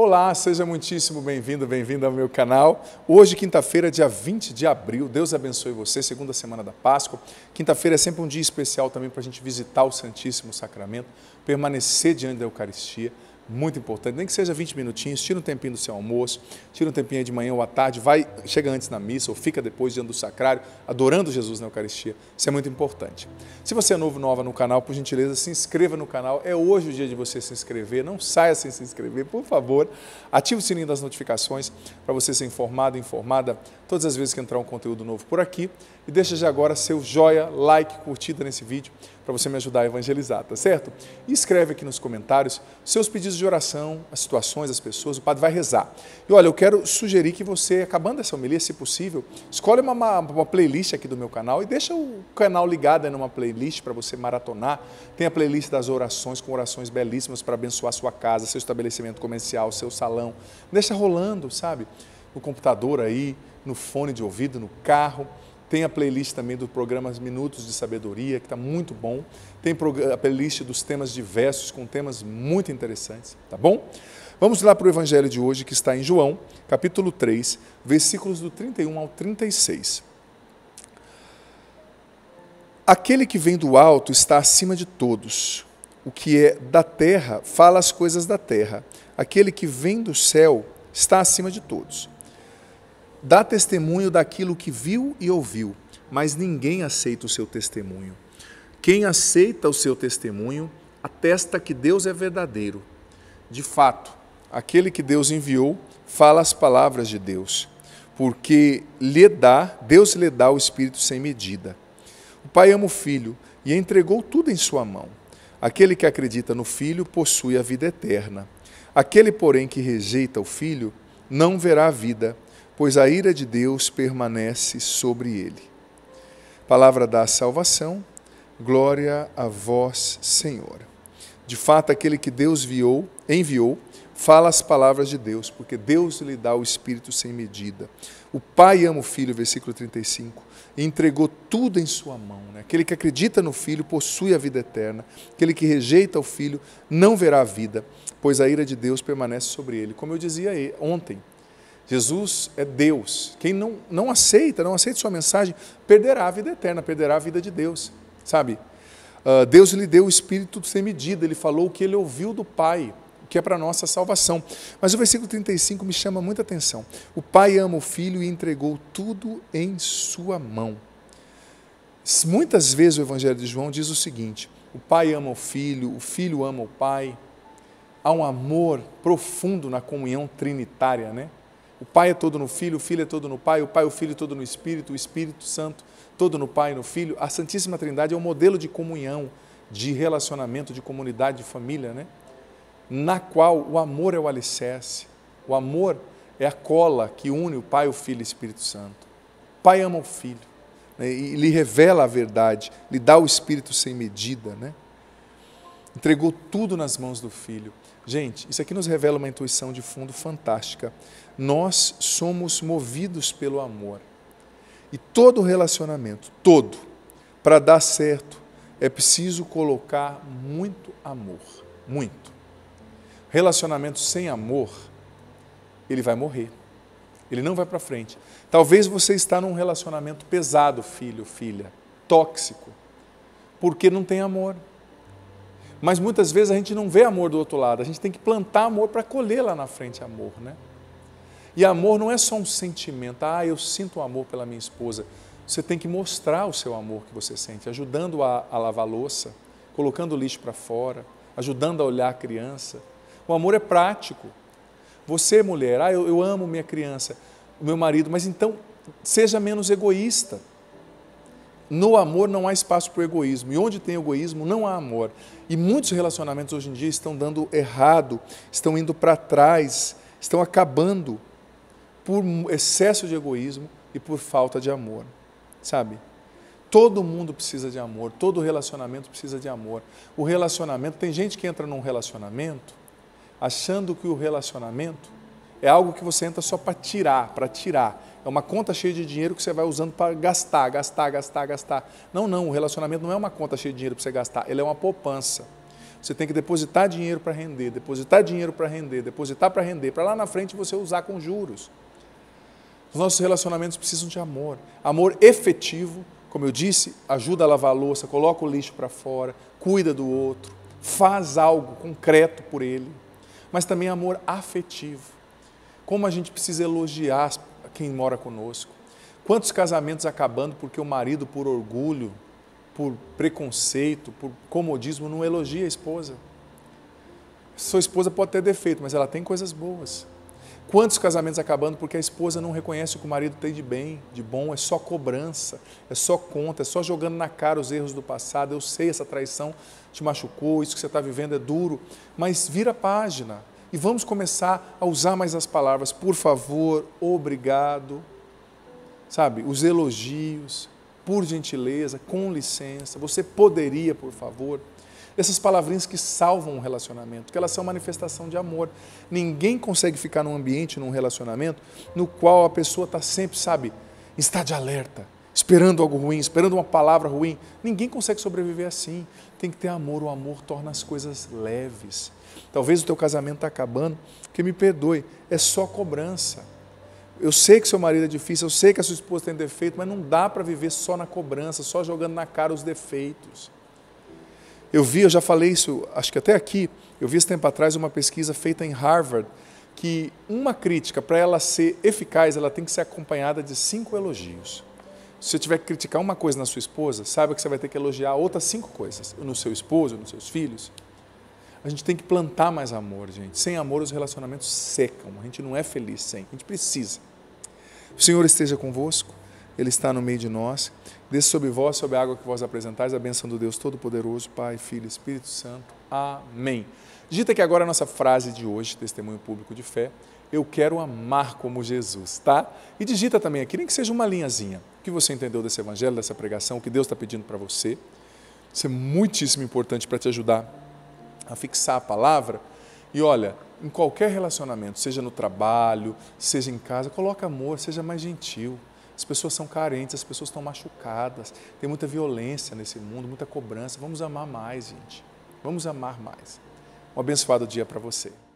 Olá, seja muitíssimo bem-vindo, bem-vindo ao meu canal. Hoje, quinta-feira, dia 20 de abril, Deus abençoe você, segunda semana da Páscoa. Quinta-feira é sempre um dia especial também para a gente visitar o Santíssimo Sacramento, permanecer diante da Eucaristia, muito importante, nem que seja 20 minutinhos, tira um tempinho do seu almoço, tira um tempinho de manhã ou à tarde, vai, chega antes na missa ou fica depois diante do sacrário, adorando Jesus na Eucaristia. Isso é muito importante. Se você é novo nova no canal, por gentileza, se inscreva no canal. É hoje o dia de você se inscrever, não saia sem se inscrever, por favor. Ative o sininho das notificações para você ser informado, informada todas as vezes que entrar um conteúdo novo por aqui. E deixa já agora seu joia, like, curtida nesse vídeo para você me ajudar a evangelizar, tá certo? E escreve aqui nos comentários seus pedidos de oração, as situações, as pessoas, o padre vai rezar. E olha, eu quero sugerir que você, acabando essa homilia, se possível, escolhe uma, uma, uma playlist aqui do meu canal e deixa o canal ligado numa playlist para você maratonar. Tem a playlist das orações, com orações belíssimas para abençoar sua casa, seu estabelecimento comercial, seu salão. Deixa rolando, sabe? No computador aí, no fone de ouvido, no carro. Tem a playlist também do programa Minutos de Sabedoria, que está muito bom. Tem a playlist dos temas diversos, com temas muito interessantes, tá bom? Vamos lá para o Evangelho de hoje, que está em João, capítulo 3, versículos do 31 ao 36. Aquele que vem do alto está acima de todos. O que é da terra fala as coisas da terra. Aquele que vem do céu está acima de todos dá testemunho daquilo que viu e ouviu, mas ninguém aceita o seu testemunho. Quem aceita o seu testemunho atesta que Deus é verdadeiro. De fato, aquele que Deus enviou fala as palavras de Deus, porque lhe dá, Deus lhe dá o espírito sem medida. O Pai ama o filho e entregou tudo em sua mão. Aquele que acredita no filho possui a vida eterna. Aquele, porém, que rejeita o filho não verá a vida, pois a ira de Deus permanece sobre ele. Palavra da salvação, glória a vós, Senhor. De fato, aquele que Deus viou, enviou, fala as palavras de Deus, porque Deus lhe dá o Espírito sem medida. O Pai ama o Filho, versículo 35, e entregou tudo em sua mão. Né? Aquele que acredita no Filho possui a vida eterna, aquele que rejeita o Filho não verá a vida, pois a ira de Deus permanece sobre ele. Como eu dizia eh, ontem, Jesus é Deus. Quem não, não aceita, não aceita sua mensagem, perderá a vida eterna, perderá a vida de Deus, sabe? Uh, Deus lhe deu o Espírito sem medida, ele falou o que ele ouviu do Pai, que é para nossa salvação. Mas o versículo 35 me chama muita atenção. O Pai ama o Filho e entregou tudo em sua mão. Muitas vezes o Evangelho de João diz o seguinte: o Pai ama o Filho, o Filho ama o Pai. Há um amor profundo na comunhão trinitária, né? O Pai é todo no Filho, o Filho é todo no Pai, o Pai, o Filho, é todo no Espírito, o Espírito Santo, todo no Pai e no Filho. A Santíssima Trindade é um modelo de comunhão, de relacionamento, de comunidade, de família, né? na qual o amor é o alicerce, o amor é a cola que une o Pai, o Filho e o Espírito Santo. O Pai ama o Filho né? e lhe revela a verdade, lhe dá o Espírito sem medida, né? entregou tudo nas mãos do Filho. Gente, isso aqui nos revela uma intuição de fundo fantástica. Nós somos movidos pelo amor. E todo relacionamento, todo, para dar certo, é preciso colocar muito amor. Muito. Relacionamento sem amor, ele vai morrer. Ele não vai para frente. Talvez você está num relacionamento pesado, filho, filha, tóxico, porque não tem amor. Mas muitas vezes a gente não vê amor do outro lado, a gente tem que plantar amor para colher lá na frente amor, né? E amor não é só um sentimento, ah, eu sinto amor pela minha esposa. Você tem que mostrar o seu amor que você sente, ajudando a, a lavar louça, colocando o lixo para fora, ajudando a olhar a criança. O amor é prático. Você, mulher, ah, eu, eu amo minha criança, o meu marido, mas então seja menos egoísta no amor não há espaço para o egoísmo. E onde tem egoísmo, não há amor. E muitos relacionamentos hoje em dia estão dando errado, estão indo para trás, estão acabando por excesso de egoísmo e por falta de amor. Sabe? Todo mundo precisa de amor, todo relacionamento precisa de amor. O relacionamento, tem gente que entra num relacionamento achando que o relacionamento é algo que você entra só para tirar, para tirar. É uma conta cheia de dinheiro que você vai usando para gastar, gastar, gastar, gastar. Não, não, o relacionamento não é uma conta cheia de dinheiro para você gastar, ele é uma poupança. Você tem que depositar dinheiro para render, depositar dinheiro para render, depositar para render, para lá na frente você usar com juros. Os nossos relacionamentos precisam de amor. Amor efetivo, como eu disse, ajuda a lavar a louça, coloca o lixo para fora, cuida do outro, faz algo concreto por ele. Mas também amor afetivo como a gente precisa elogiar quem mora conosco. Quantos casamentos acabando porque o marido, por orgulho, por preconceito, por comodismo, não elogia a esposa? Sua esposa pode ter defeito, mas ela tem coisas boas. Quantos casamentos acabando porque a esposa não reconhece o que o marido tem de bem, de bom, é só cobrança, é só conta, é só jogando na cara os erros do passado. Eu sei, essa traição te machucou, isso que você está vivendo é duro, mas vira a página e vamos começar a usar mais as palavras por favor, obrigado, sabe? Os elogios, por gentileza, com licença, você poderia, por favor. Essas palavrinhas que salvam um relacionamento, que elas são manifestação de amor. Ninguém consegue ficar num ambiente, num relacionamento, no qual a pessoa está sempre, sabe, está de alerta esperando algo ruim, esperando uma palavra ruim. Ninguém consegue sobreviver assim. Tem que ter amor. O amor torna as coisas leves. Talvez o teu casamento está acabando, que me perdoe, é só cobrança. Eu sei que seu marido é difícil, eu sei que a sua esposa tem defeito, mas não dá para viver só na cobrança, só jogando na cara os defeitos. Eu vi, eu já falei isso, acho que até aqui, eu vi esse tempo atrás uma pesquisa feita em Harvard, que uma crítica, para ela ser eficaz, ela tem que ser acompanhada de cinco elogios. Se você tiver que criticar uma coisa na sua esposa, saiba que você vai ter que elogiar outras cinco coisas, no seu esposo, nos seus filhos. A gente tem que plantar mais amor, gente. Sem amor, os relacionamentos secam. A gente não é feliz sem. A gente precisa. O Senhor esteja convosco, Ele está no meio de nós. Desça sobre vós, sobre a água que vós apresentais, a benção do Deus Todo-Poderoso, Pai, Filho e Espírito Santo. Amém. Dita aqui agora a nossa frase de hoje, testemunho público de fé eu quero amar como Jesus, tá? E digita também aqui, nem que seja uma linhazinha, o que você entendeu desse evangelho, dessa pregação, o que Deus está pedindo para você. Isso é muitíssimo importante para te ajudar a fixar a palavra. E olha, em qualquer relacionamento, seja no trabalho, seja em casa, coloca amor, seja mais gentil. As pessoas são carentes, as pessoas estão machucadas, tem muita violência nesse mundo, muita cobrança. Vamos amar mais, gente. Vamos amar mais. Um abençoado dia para você.